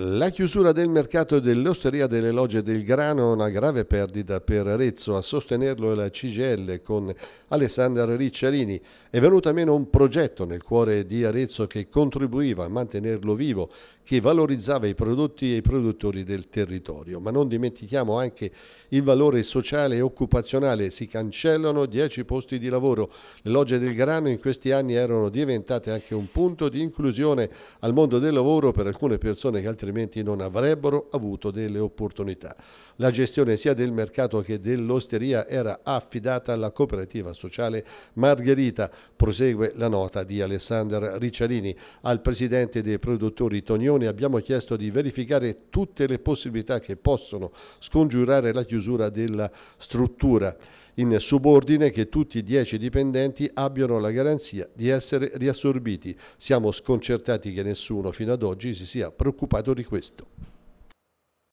La chiusura del mercato dell'osteria delle logge del grano è una grave perdita per Arezzo. A sostenerlo è la CGL con Alessandra Ricciarini. È venuto a meno un progetto nel cuore di Arezzo che contribuiva a mantenerlo vivo, che valorizzava i prodotti e i produttori del territorio. Ma non dimentichiamo anche il valore sociale e occupazionale. Si cancellano 10 posti di lavoro. Le logge del grano in questi anni erano diventate anche un punto di inclusione al mondo del lavoro per alcune persone che altrimenti altrimenti non avrebbero avuto delle opportunità. La gestione sia del mercato che dell'osteria era affidata alla cooperativa sociale Margherita, prosegue la nota di Alessandra Ricciarini. Al presidente dei produttori Tognoni abbiamo chiesto di verificare tutte le possibilità che possono scongiurare la chiusura della struttura in subordine che tutti i 10 dipendenti abbiano la garanzia di essere riassorbiti. Siamo sconcertati che nessuno fino ad oggi si sia preoccupato di questo.